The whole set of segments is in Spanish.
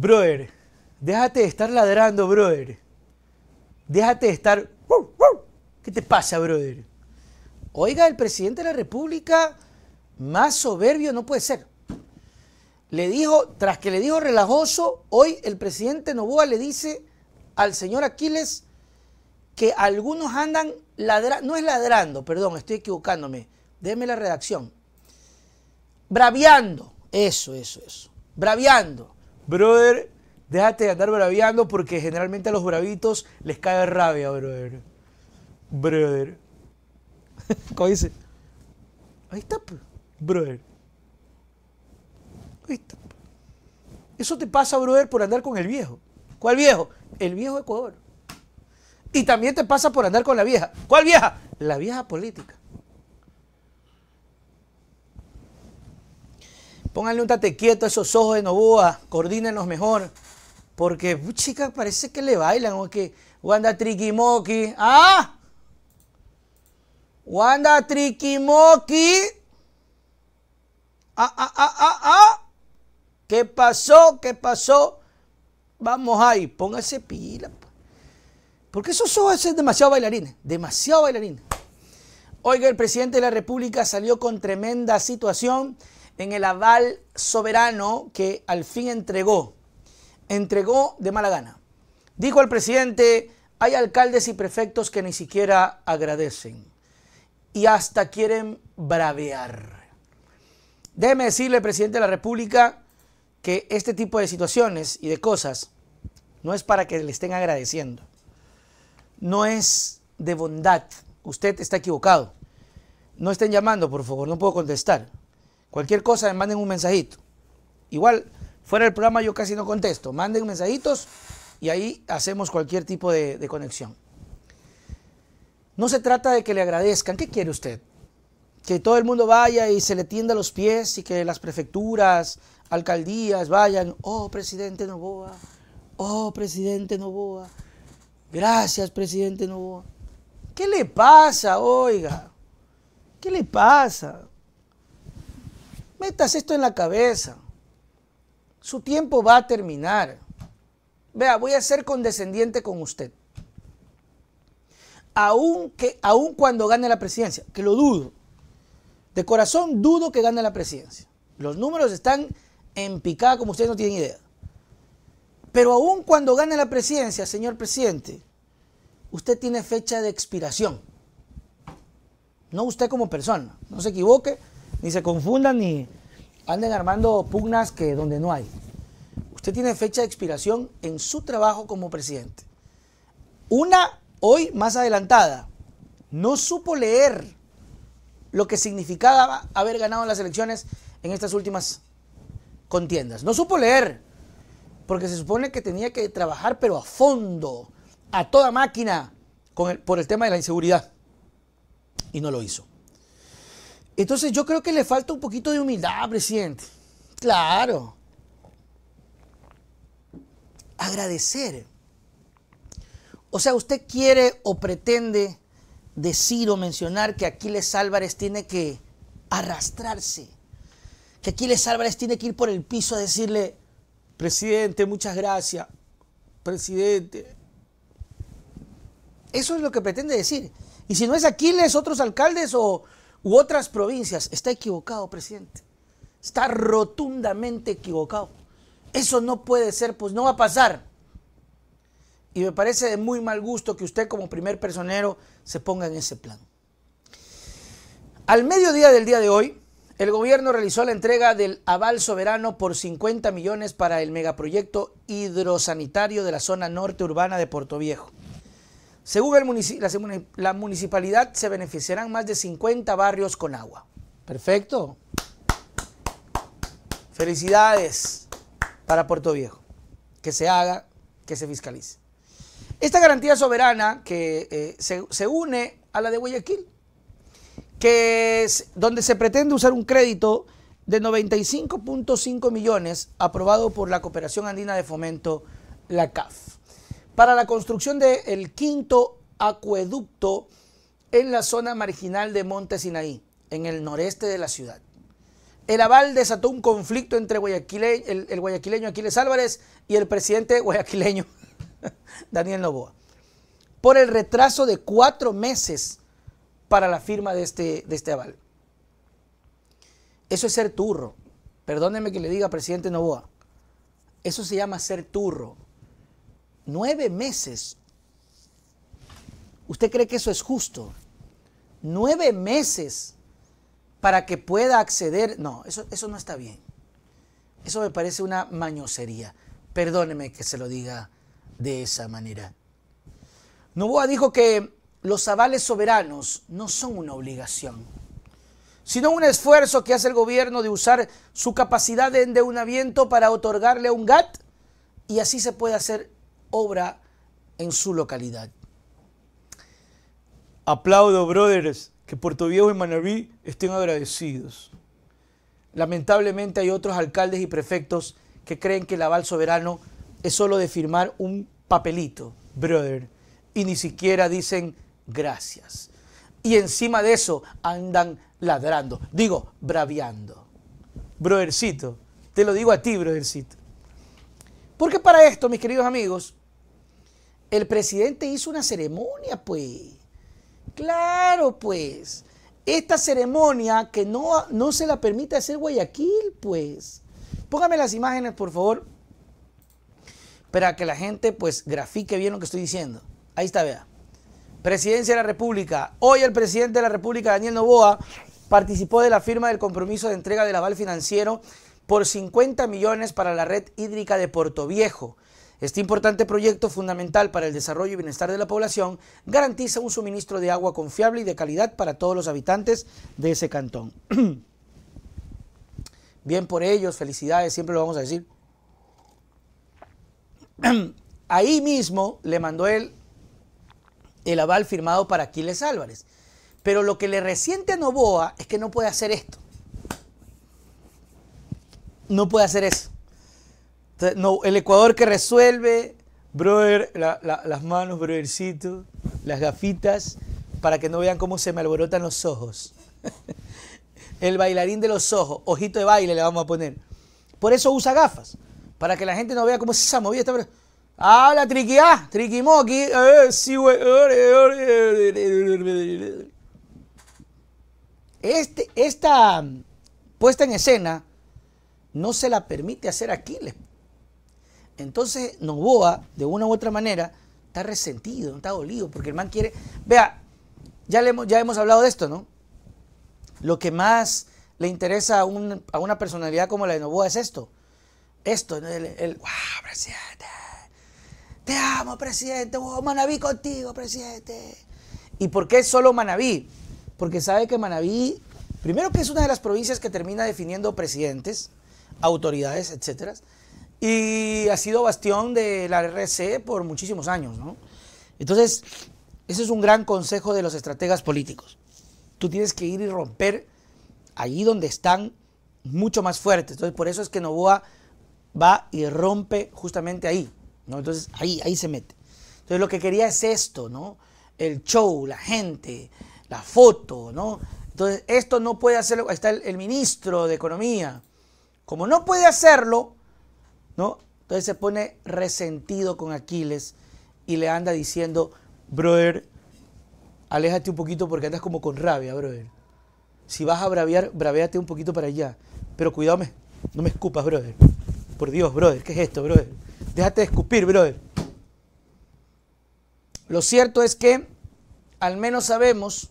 Brother, déjate de estar ladrando, brother. Déjate de estar... ¿Qué te pasa, brother? Oiga, el presidente de la República, más soberbio no puede ser. Le dijo, tras que le dijo relajoso, hoy el presidente Novoa le dice al señor Aquiles que algunos andan ladrando, no es ladrando, perdón, estoy equivocándome, déjeme la redacción, braviando, eso, eso, eso, braviando brother, déjate de andar braviando porque generalmente a los bravitos les cae rabia, brother. Brother. ¿Cómo dice? Ahí está, brother. Ahí está. Eso te pasa, brother, por andar con el viejo. ¿Cuál viejo? El viejo Ecuador. Y también te pasa por andar con la vieja. ¿Cuál vieja? La vieja política. Pónganle un tate quieto a esos ojos de Novoa, coordínenlos mejor. Porque, chicas, parece que le bailan o que Wanda Triquimoki. ¡Ah! Wanda Triquimoki. ¡Ah, ah, ah, ah, ah! ¿Qué pasó? ¿Qué pasó? Vamos ahí, póngase pila. Porque esos ojos son demasiado bailarines, demasiado bailarines. Oiga, el presidente de la República salió con tremenda situación en el aval soberano que al fin entregó. Entregó de mala gana. Dijo al presidente, hay alcaldes y prefectos que ni siquiera agradecen y hasta quieren bravear. Déjeme decirle, presidente de la República, que este tipo de situaciones y de cosas no es para que le estén agradeciendo. No es de bondad. Usted está equivocado. No estén llamando, por favor, no puedo contestar. Cualquier cosa, manden un mensajito. Igual, fuera del programa yo casi no contesto. Manden mensajitos y ahí hacemos cualquier tipo de, de conexión. No se trata de que le agradezcan. ¿Qué quiere usted? Que todo el mundo vaya y se le tienda los pies y que las prefecturas, alcaldías vayan. Oh, presidente Novoa. Oh, presidente Novoa. Gracias, presidente Novoa. ¿Qué le pasa, oiga? ¿Qué le pasa? Metas esto en la cabeza. Su tiempo va a terminar. Vea, voy a ser condescendiente con usted. Aún, aún cuando gane la presidencia, que lo dudo. De corazón dudo que gane la presidencia. Los números están en picada como ustedes no tienen idea. Pero aún cuando gane la presidencia, señor presidente, usted tiene fecha de expiración. No usted como persona, no se equivoque, ni se confundan ni anden armando pugnas que donde no hay. Usted tiene fecha de expiración en su trabajo como presidente. Una hoy más adelantada. No supo leer lo que significaba haber ganado las elecciones en estas últimas contiendas. No supo leer, porque se supone que tenía que trabajar, pero a fondo, a toda máquina, por el tema de la inseguridad. Y no lo hizo. Entonces yo creo que le falta un poquito de humildad, presidente. Claro. Agradecer. O sea, usted quiere o pretende decir o mencionar que Aquiles Álvarez tiene que arrastrarse, que Aquiles Álvarez tiene que ir por el piso a decirle, presidente, muchas gracias, presidente. Eso es lo que pretende decir. Y si no es Aquiles, otros alcaldes o u otras provincias, está equivocado, presidente. Está rotundamente equivocado. Eso no puede ser, pues no va a pasar. Y me parece de muy mal gusto que usted como primer personero se ponga en ese plan. Al mediodía del día de hoy, el gobierno realizó la entrega del aval soberano por 50 millones para el megaproyecto hidrosanitario de la zona norte urbana de Puerto Viejo. Según la, municipalidad, se beneficiarán más de 50 barrios con agua. Perfecto. Felicidades para Puerto Viejo. Que se haga, que se fiscalice. Esta garantía soberana que eh, se, une a la de Guayaquil, que es donde se pretende usar un crédito de 95.5 millones aprobado por la Cooperación Andina de Fomento, la CAF para la construcción del quinto acueducto en la zona marginal de Monte Sinaí, en el noreste de la ciudad. El aval desató un conflicto entre el, guayaquileño Aquiles Álvarez y el presidente guayaquileño Daniel Novoa por el retraso de cuatro meses para la firma de este, de este aval. Eso es ser turro. Perdóneme que le diga, presidente Novoa. Eso se llama ser turro. Nueve meses. ¿Usted cree que eso es justo? Nueve meses para que pueda acceder. No, eso, eso no está bien. Eso me parece una mañosería. Perdóneme que se lo diga de esa manera. Novoa dijo que los avales soberanos no son una obligación, sino un esfuerzo que hace el gobierno de usar su capacidad de endeudamiento para otorgarle un GAT y así se puede hacer obra en su localidad. Aplaudo, brothers, que Puerto Viejo y Manabí estén agradecidos. Lamentablemente hay otros alcaldes y prefectos que creen que el aval soberano es solo de firmar un papelito, brother, y ni siquiera dicen gracias. Y encima de eso andan ladrando, digo, braviando. Brothercito, te lo digo a ti, brothercito. Porque para esto, mis queridos amigos, el presidente hizo una ceremonia, pues. Claro, pues. Esta ceremonia que no, no se la permite hacer Guayaquil, pues. Póngame las imágenes, por favor, para que la gente, pues, grafique bien lo que estoy diciendo. Ahí está, vea. Presidencia de la República. Hoy el presidente de la República, Daniel Novoa, participó de la firma del compromiso de entrega del aval financiero por 50 millones para la red hídrica de Puerto Viejo. Este importante proyecto, fundamental para el desarrollo y bienestar de la población, garantiza un suministro de agua confiable y de calidad para todos los habitantes de ese cantón. Bien por ellos, felicidades, siempre lo vamos a decir. Ahí mismo le mandó él el, aval firmado para Aquiles Álvarez. Pero lo que le resiente a Novoa es que no puede hacer esto. No puede hacer eso el Ecuador que resuelve, brother, las manos, brothercito, las gafitas, para que no vean cómo se me alborotan los ojos. el bailarín de los ojos, ojito de baile le vamos a poner. Por eso usa gafas, para que la gente no vea cómo se ha movido esta... Habla triquiá, ah, triquimoqui. Eh, eh, eh, este, esta mm, puesta en escena no se la permite hacer aquí, les entonces, Noboa, de una u otra manera, está resentido, está dolido, porque el man quiere. Vea, ya, le hemos, ya hemos hablado de esto, ¿no? Lo que más le interesa a, una personalidad como la de Novoa es esto. Esto, ¿no? el, wow, presidente. Te amo, presidente. Wow, Manaví contigo, presidente. ¿Y por qué solo Manaví? Porque sabe que Manaví, primero que es una de las provincias que termina definiendo presidentes, autoridades, etcétera y ha sido bastión de la RC por muchísimos años, ¿no? Entonces, ese es un gran consejo de los estrategas políticos. Tú tienes que ir y romper allí donde están mucho más fuertes. Entonces, por eso es que Novoa va y rompe justamente ahí, ¿no? Entonces, ahí, ahí se mete. Entonces, lo que quería es esto, ¿no? El show, la gente, la foto, ¿no? Entonces, esto no puede hacerlo, ahí está el ministro de Economía. Como no puede hacerlo, entonces se pone resentido con Aquiles y le anda diciendo, brother, aléjate un poquito porque andas como con rabia, brother. Si vas a braviar, braveate un poquito para allá. Pero cuidado, no me escupas, brother. Por Dios, brother, ¿qué es esto, brother? Déjate de escupir, brother. Lo cierto es que al menos sabemos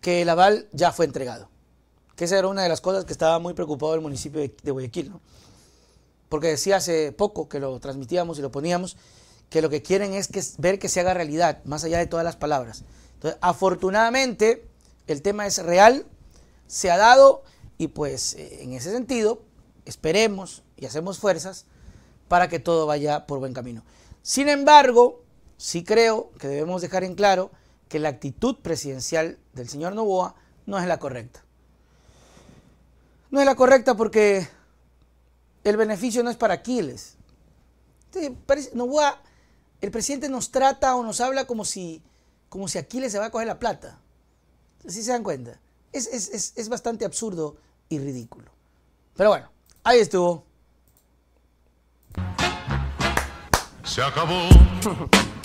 que el aval ya fue entregado. Que esa era una de las cosas que estaba muy preocupado el municipio de, de Guayaquil, ¿no? porque decía hace poco que lo transmitíamos y lo poníamos, que lo que quieren es ver que se haga realidad, más allá de todas las palabras. Entonces, afortunadamente, el tema es real, se ha dado y pues eh, en ese sentido, esperemos y hacemos fuerzas para que todo vaya por buen camino. Sin embargo, sí creo que debemos dejar en claro que la actitud presidencial del señor Novoa no es la correcta. No es la correcta porque el beneficio no es para Aquiles. el presidente nos trata o nos habla como si, como si Aquiles se va a coger la plata. Si se dan cuenta. Es, es, es, es bastante absurdo y ridículo. Pero bueno, ahí estuvo. Se acabó.